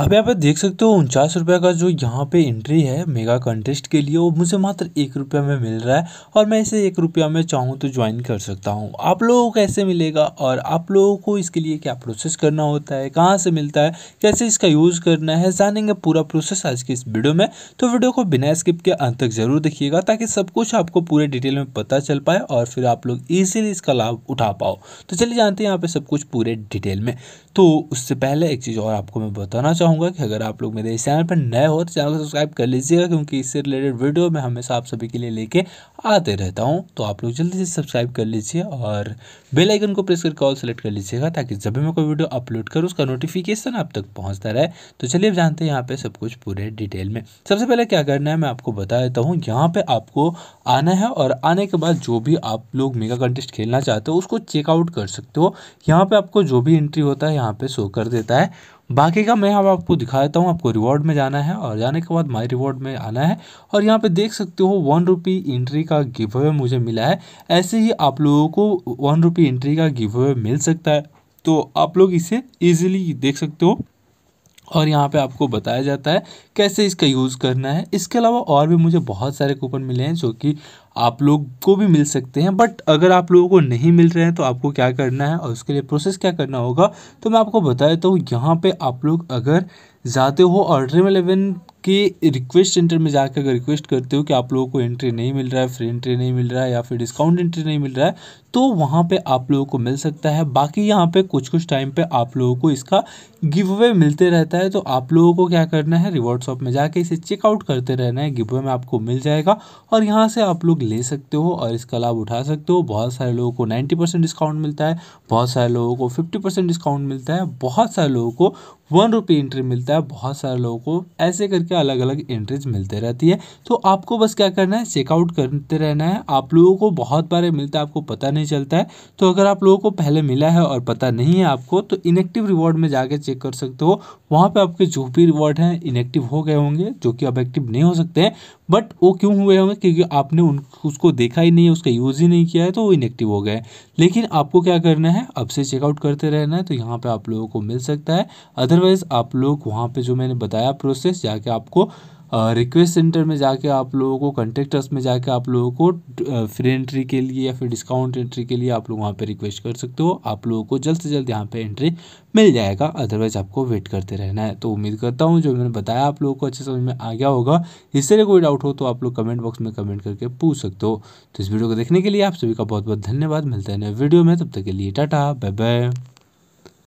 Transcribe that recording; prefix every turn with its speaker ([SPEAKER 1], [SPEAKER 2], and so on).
[SPEAKER 1] अब यहाँ पे देख सकते हो उनचास रुपये का जो यहाँ पे एंट्री है मेगा कंटेस्ट के लिए वो मुझे मात्र एक रुपया में मिल रहा है और मैं इसे एक रुपया में चाहूँ तो ज्वाइन कर सकता हूँ आप लोगों को कैसे मिलेगा और आप लोगों को इसके लिए क्या प्रोसेस करना होता है कहाँ से मिलता है कैसे इसका यूज़ करना है जानेंगे पूरा प्रोसेस आज की इस वीडियो में तो वीडियो को बिना स्किप के अंत तक ज़रूर देखिएगा ताकि सब कुछ आपको पूरे डिटेल में पता चल पाए और फिर आप लोग ईजिली इसका लाभ उठा पाओ तो चलिए जानते हैं यहाँ पर सब कुछ पूरे डिटेल में तो उससे पहले एक चीज़ और आपको मैं बताना चाहूँ चाहूँगा कि अगर आप लोग मेरे इस चैनल पर नए हो तो चैनल को सब्सक्राइब कर लीजिएगा क्योंकि इससे रिलेटेड वीडियो मैं हमेशा आप सभी के लिए लेके आते रहता हूँ तो आप लोग जल्दी से सब्सक्राइब कर लीजिए और बेल आइकन को प्रेस करके ऑल सेलेक्ट कर लीजिएगा ताकि जब भी मैं कोई वीडियो अपलोड करूँ उसका नोटिफिकेशन आप तक पहुँचता रहे तो चलिए जानते हैं यहाँ पर सब कुछ पूरे डिटेल में सबसे पहले क्या करना है मैं आपको बता देता हूँ यहाँ पर आपको आना है और आने के बाद जो भी आप लोग मेगा कंटेस्ट खेलना चाहते हो उसको चेकआउट कर सकते हो यहाँ पर आपको जो भी एंट्री होता है यहाँ पर शो कर देता है बाकी का मैं अब आपको दिखा देता हूँ आपको रिवॉर्ड में जाना है और जाने के बाद माई रिवॉर्ड में आना है और यहाँ पे देख सकते हो वन रुपी इंट्री का गिव अवे मुझे मिला है ऐसे ही आप लोगों को वन रुपी एंट्री का गिव अवे मिल सकता है तो आप लोग इसे ईजिली देख सकते हो और यहाँ पे आपको बताया जाता है कैसे इसका यूज़ करना है इसके अलावा और भी मुझे बहुत सारे कूपन मिले हैं जो कि आप लोग को भी मिल सकते हैं बट अगर आप लोगों को नहीं मिल रहे हैं तो आपको क्या करना है और उसके लिए प्रोसेस क्या करना होगा तो मैं आपको बता देता हूँ यहाँ पर आप लोग अगर जाते हो और ड्रीम कि रिक्वेस्ट सेंटर में जाकर अगर रिक्वेस्ट करते हो कि आप लोगों को एंट्री नहीं मिल रहा है फ्री एंट्री नहीं मिल रहा है या फिर डिस्काउंट एंट्री नहीं मिल रहा है तो वहाँ पे आप लोगों को मिल सकता है बाकी यहाँ पे कुछ कुछ टाइम पे आप लोगों को इसका गिव अवे मिलते रहता है तो आप लोगों को क्या करना है रिवॉर्ड शॉप में जाके इसे चेकआउट करते रहना है गिव अवे में आपको मिल जाएगा और यहाँ से आप लोग ले सकते हो और इसका लाभ उठा सकते हो बहुत सारे लोगों को नाइन्टी डिस्काउंट मिलता है बहुत सारे लोगों को फिफ्टी डिस्काउंट मिलता है बहुत सारे लोगों को वन रुपी एंट्री मिलता है बहुत सारे लोगों को ऐसे करके अलग अलग एंट्रीज मिलते रहती है तो आपको बस क्या करना है चेकआउट करते रहना है आप लोगों को बहुत बार मिलता है आपको पता नहीं चलता है तो अगर आप लोगों को पहले मिला है और पता नहीं है आपको तो इनेक्टिव रिवॉर्ड में जाके चेक कर सकते हो वहाँ पर आपके जो भी रिवॉर्ड हैं इनेक्टिव हो गए होंगे जो कि अब एक्टिव नहीं हो सकते हैं बट वो क्यों हुए होंगे क्योंकि आपने उन उसको देखा ही नहीं है उसका यूज़ ही नहीं किया है तो वो इनेक्टिव हो गए लेकिन आपको क्या करना है अब से चेकआउट करते रहना है तो यहाँ पे आप लोगों को मिल सकता है अदरवाइज़ आप लोग वहाँ पे जो मैंने बताया प्रोसेस जाके आपको रिक्वेस्ट सेंटर में जाके आप लोगों को कंटेक्टर्स में जाके आप लोगों को फ्री एंट्री के लिए या फिर डिस्काउंट एंट्री के लिए आप लोग वहाँ पे रिक्वेस्ट कर सकते हो आप लोगों को जल्द से जल्द यहाँ पे एंट्री मिल जाएगा अदरवाइज़ आपको वेट करते रहना है तो उम्मीद करता हूँ जो मैंने बताया आप लोगों को अच्छे समझ में आ गया होगा इससे कोई डाउट हो तो आप लोग कमेंट बॉक्स में कमेंट करके पूछ सकते हो तो इस वीडियो को देखने के लिए आप सभी का बहुत बहुत धन्यवाद मिलते हैं नए वीडियो में तब तक के लिए टाटा बाय बाय